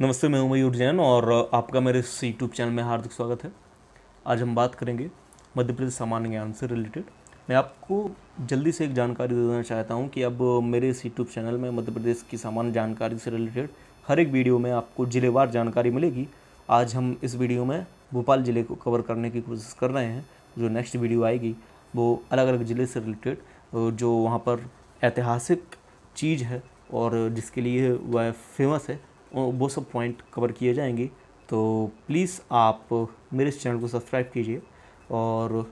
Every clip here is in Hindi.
नमस्ते मैं उमयूर जैन और आपका मेरे इस यूट्यूब चैनल में हार्दिक स्वागत है आज हम बात करेंगे मध्य प्रदेश सामान्य ज्ञान से रिलेटेड मैं आपको जल्दी से एक जानकारी देना चाहता हूँ कि अब मेरे इस यूट्यूब चैनल में मध्य प्रदेश की सामान्य जानकारी से रिलेटेड हर एक वीडियो में आपको ज़िलेवार जानकारी मिलेगी आज हम इस वीडियो में भोपाल ज़िले को कवर करने की कोशिश कर रहे हैं जो नेक्स्ट वीडियो आएगी वो अलग अलग ज़िले से रिलेटेड जो वहाँ पर ऐतिहासिक चीज़ है और जिसके लिए वह फेमस है वो सब पॉइंट कवर किए जाएंगे तो प्लीज़ आप मेरे इस चैनल को सब्सक्राइब कीजिए और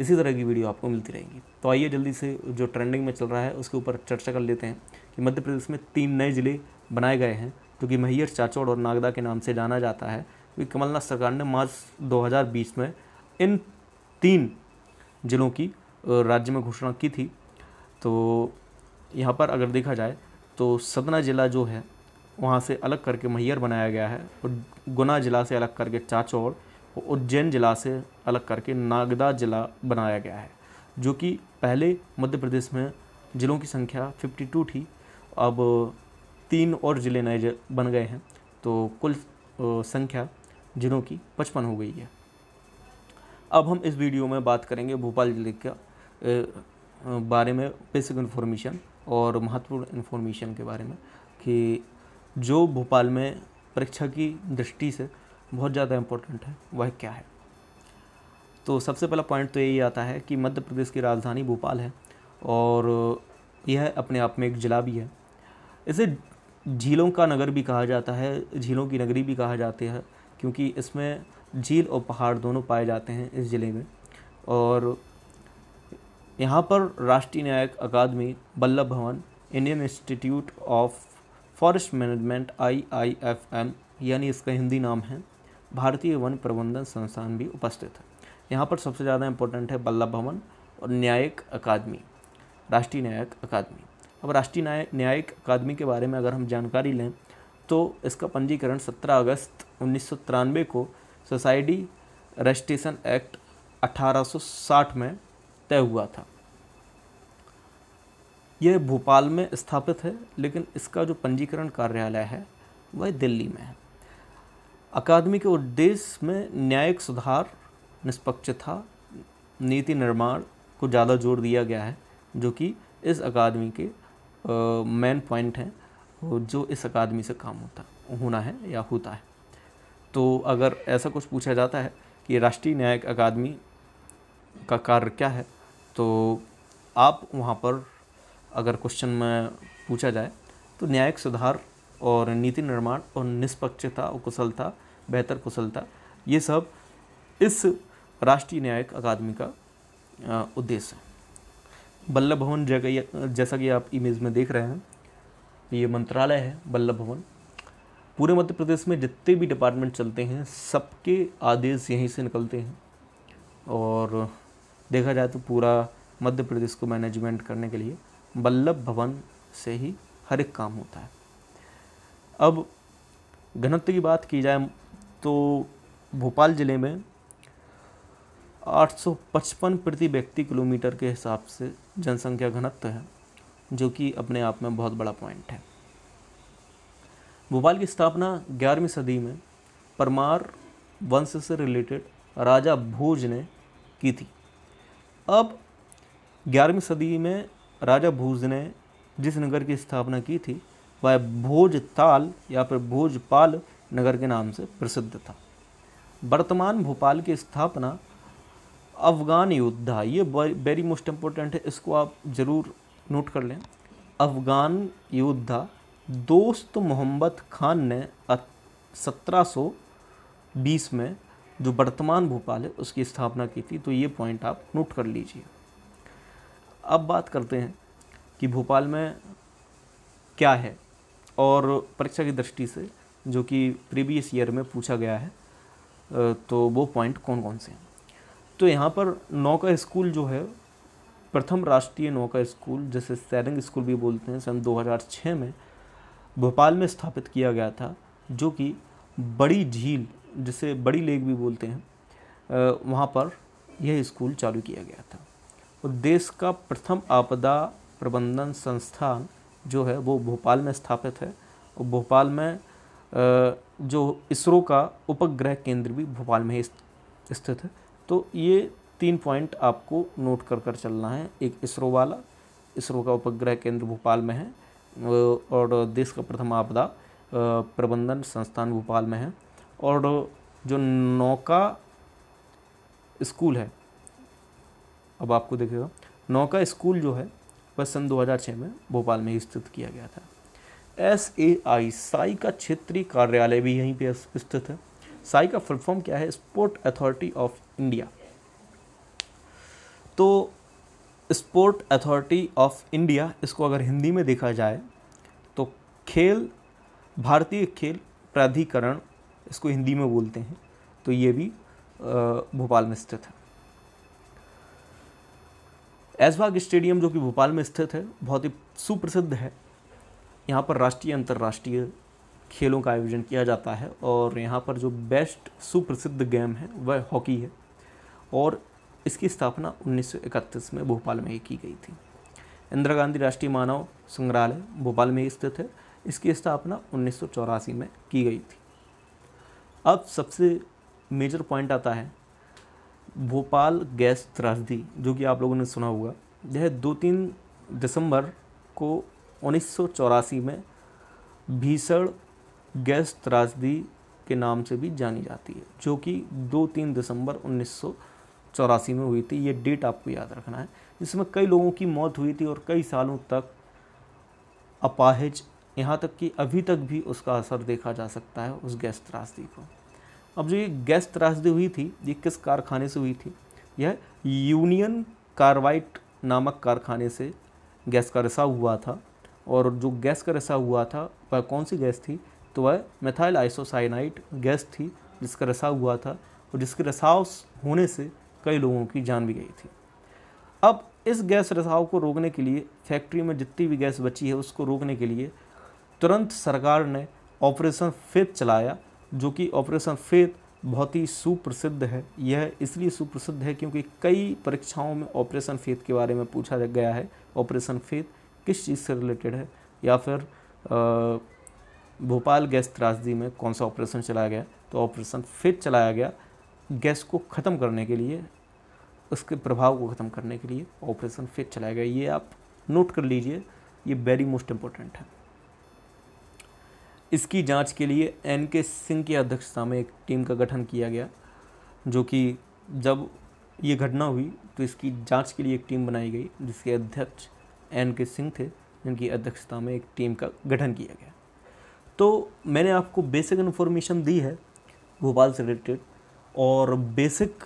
इसी तरह की वीडियो आपको मिलती रहेगी तो आइए जल्दी से जो ट्रेंडिंग में चल रहा है उसके ऊपर चर्चा कर लेते हैं कि मध्य प्रदेश में तीन नए ज़िले बनाए गए हैं जो कि मैहर चाचौड़ और नागदा के नाम से जाना जाता है क्योंकि कमलनाथ सरकार ने मार्च 2020 में इन तीन ज़िलों की राज्य में घोषणा की थी तो यहाँ पर अगर देखा जाए तो सतना ज़िला जो है वहाँ से अलग करके मैहर बनाया गया है और गुना ज़िला से अलग करके चाचौड़ उज्जैन ज़िला से अलग करके नागदा ज़िला बनाया गया है जो कि पहले मध्य प्रदेश में ज़िलों की संख्या 52 थी अब तीन और ज़िले नए बन गए हैं तो कुल संख्या ज़िलों की पचपन हो गई है अब हम इस वीडियो में बात करेंगे भोपाल ज़िले के बारे में बेसिक इन्फॉर्मेशन और महत्वपूर्ण इन्फॉर्मेशन के बारे में कि जो भोपाल में परीक्षा की दृष्टि से बहुत ज़्यादा इम्पोर्टेंट है वह क्या है तो सबसे पहला पॉइंट तो यही आता है कि मध्य प्रदेश की राजधानी भोपाल है और यह अपने आप में एक जिला भी है इसे झीलों का नगर भी कहा जाता है झीलों की नगरी भी कहा जाती है क्योंकि इसमें झील और पहाड़ दोनों पाए जाते हैं इस ज़िले में और यहाँ पर राष्ट्रीय न्यायिक अकादमी Vallabh Bhawan Indian Institute of Forest Management I I F M यानी इसका हिंदी नाम है भारतीय वन प्रबंधन संस्थान भी उपस्थित है यहाँ पर सबसे ज़्यादा इम्पोर्टेंट है बल्लभ भवन और न्यायिक अकादमी राष्ट्रीय न्यायिक अकादमी अब राष्ट्रीय न्याय न्यायिक अकादमी के बारे में अगर हम जानकारी लें तो इसका पंजीकरण 17 अगस्त उन्नीस को सोसाइटी रजिस्ट्रेशन एक्ट 1860 में तय हुआ था यह भोपाल में स्थापित है लेकिन इसका जो पंजीकरण कार्यालय है वह दिल्ली में है अकादमी के उद्देश्य में न्यायिक सुधार निष्पक्षता नीति निर्माण को ज़्यादा जोर दिया गया है जो कि इस अकादमी के मेन पॉइंट हैं जो इस अकादमी से काम होता होना है या होता है तो अगर ऐसा कुछ पूछा जाता है कि राष्ट्रीय न्यायिक अकादमी का कार्य क्या है तो आप वहाँ पर अगर क्वेश्चन में पूछा जाए तो न्यायिक सुधार और नीति निर्माण और निष्पक्षता और कुशलता बेहतर कुशलता ये सब इस राष्ट्रीय न्यायिक अकादमी का उद्देश्य है बल्लभ भवन जगह जैसा कि आप इमेज में देख रहे हैं ये मंत्रालय है बल्लभ भवन पूरे मध्य प्रदेश में जितने भी डिपार्टमेंट चलते हैं सबके आदेश यहीं से निकलते हैं और देखा जाए तो पूरा मध्य प्रदेश को मैनेजमेंट करने के लिए बल्लभ भवन से ही हर एक काम होता है अब घनत्व की बात की जाए तो भोपाल ज़िले में 855 प्रति व्यक्ति किलोमीटर के हिसाब से जनसंख्या घनत्व है जो कि अपने आप में बहुत बड़ा पॉइंट है भोपाल की स्थापना ग्यारहवीं सदी में परमार वंश से रिलेटेड राजा भोज ने की थी अब ग्यारहवीं सदी में राजा भोज ने जिस नगर की स्थापना की थी वह भोजताल या फिर भोजपाल नगर के नाम से प्रसिद्ध था वर्तमान भोपाल की स्थापना अफगान योद्धा ये वेरी मोस्ट इम्पोर्टेंट है इसको आप ज़रूर नोट कर लें अफगान योद्धा दोस्त मोहम्मद खान ने सत्रह बीस में जो वर्तमान भोपाल है उसकी स्थापना की थी तो ये पॉइंट आप नोट कर लीजिए अब बात करते हैं कि भोपाल में क्या है और परीक्षा की दृष्टि से जो कि प्रीवियस ईयर में पूछा गया है तो वो पॉइंट कौन कौन से हैं तो यहाँ पर नौका स्कूल जो है प्रथम राष्ट्रीय नौका स्कूल जिसे सैरंग स्कूल भी बोलते हैं सन 2006 में भोपाल में स्थापित किया गया था जो कि बड़ी झील जिसे बड़ी लेक भी बोलते हैं वहाँ पर यह स्कूल चालू किया गया था देश का प्रथम आपदा प्रबंधन संस्थान जो है वो भोपाल में स्थापित है और भोपाल में जो इसरो का उपग्रह केंद्र भी भोपाल में ही स्थित है तो ये तीन पॉइंट आपको नोट कर कर चलना है एक इसरो वाला इसरो का उपग्रह केंद्र भोपाल में है और देश का प्रथम आपदा प्रबंधन संस्थान भोपाल में है और जो नौका स्कूल है अब आपको देखेगा नौका स्कूल जो है वह सन 2006 में भोपाल में ही स्थित किया गया था एस ए आई साई का क्षेत्रीय कार्यालय भी यहीं पे स्थित है साई का फुल फॉर्म क्या है स्पोर्ट अथॉरिटी ऑफ इंडिया तो स्पोर्ट अथॉरिटी ऑफ इंडिया इसको अगर हिंदी में देखा जाए तो खेल भारतीय खेल प्राधिकरण इसको हिंदी में बोलते हैं तो ये भी भोपाल में स्थित है ऐसबाग स्टेडियम जो कि भोपाल में स्थित है बहुत ही सुप्रसिद्ध है यहाँ पर राष्ट्रीय अंतर्राष्ट्रीय खेलों का आयोजन किया जाता है और यहाँ पर जो बेस्ट सुप्रसिद्ध गेम है वह हॉकी है और इसकी स्थापना 1931 में भोपाल में ही की गई थी इंदिरा गांधी राष्ट्रीय मानव संग्रहालय भोपाल में ही स्थित है इसकी स्थापना उन्नीस में की गई थी अब सबसे मेजर पॉइंट आता है भोपाल गैस त्रासदी जो कि आप लोगों ने सुना होगा यह दो तीन दिसंबर को उन्नीस में भीषण गैस त्रासदी के नाम से भी जानी जाती है जो कि दो तीन दिसंबर उन्नीस में हुई थी ये डेट आपको याद रखना है इसमें कई लोगों की मौत हुई थी और कई सालों तक अपाहिज यहाँ तक कि अभी तक भी उसका असर देखा जा सकता है उस गैस त्रासदी को अब जो ये गैस त्रासदी हुई थी ये किस कारखाने से हुई थी यह यूनियन कार्बाइट नामक कारखाने से गैस का रिसाव हुआ था और जो गैस का रिसाव हुआ था वह कौन सी गैस थी तो वह मेथाइल आइसोसाइनाइट गैस थी जिसका रिसाव हुआ था और जिसके रिसाव होने से कई लोगों की जान भी गई थी अब इस गैस रिसाव को रोकने के लिए फैक्ट्री में जितनी भी गैस बची है उसको रोकने के लिए तुरंत सरकार ने ऑपरेशन फेथ चलाया जो कि ऑपरेशन फेथ बहुत ही सुप्रसिद्ध है यह इसलिए सुप्रसिद्ध है क्योंकि कई परीक्षाओं में ऑपरेशन फेथ के बारे में पूछा गया है ऑपरेशन फेथ किस चीज़ से रिलेटेड है या फिर भोपाल गैस त्रासदी में कौन सा ऑपरेशन चलाया गया तो ऑपरेशन फेथ चलाया गया गैस को ख़त्म करने के लिए उसके प्रभाव को ख़त्म करने के लिए ऑपरेशन फेथ चलाया गया ये आप नोट कर लीजिए ये वेरी मोस्ट इम्पोर्टेंट है इसकी जांच के लिए एन के सिंह की अध्यक्षता में एक टीम का गठन किया गया जो कि जब ये घटना हुई तो इसकी जांच के लिए एक टीम बनाई गई जिसके अध्यक्ष एन के सिंह थे जिनकी अध्यक्षता में एक टीम का गठन किया गया तो मैंने आपको बेसिक इन्फॉर्मेशन दी है भोपाल से रिलेटेड और बेसिक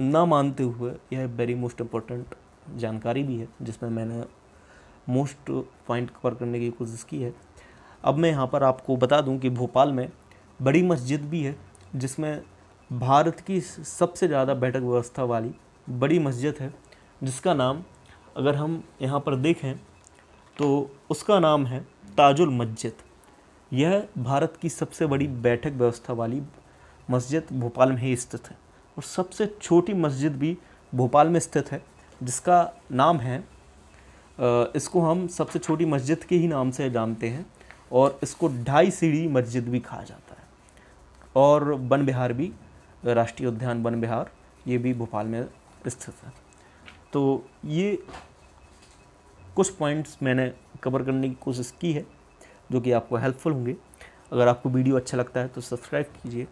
ना मानते हुए यह वेरी मोस्ट इम्पोर्टेंट जानकारी भी है जिसमें मैंने मोस्ट पॉइंट कवर करने की कोशिश की है अब मैं यहाँ पर आपको बता दूँ कि भोपाल में बड़ी मस्जिद भी है जिसमें भारत की सबसे ज़्यादा बैठक व्यवस्था वाली बड़ी मस्जिद है जिसका नाम अगर हम यहाँ पर देखें तो उसका नाम है ताजुल मस्जिद यह भारत की सबसे बड़ी बैठक व्यवस्था वाली मस्जिद भोपाल में ही स्थित है और सबसे छोटी मस्जिद भी भोपाल में स्थित है जिसका नाम है इसको हम सबसे छोटी मस्जिद के ही नाम से जानते हैं और इसको ढाई सीढ़ी मस्जिद भी कहा जाता है और वन बिहार भी राष्ट्रीय उद्यान वन बिहार ये भी भोपाल में स्थित है तो ये कुछ पॉइंट्स मैंने कवर करने की कोशिश की है जो कि आपको हेल्पफुल होंगे अगर आपको वीडियो अच्छा लगता है तो सब्सक्राइब कीजिए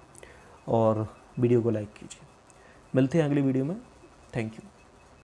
और वीडियो को लाइक कीजिए मिलते हैं अगली वीडियो में थैंक यू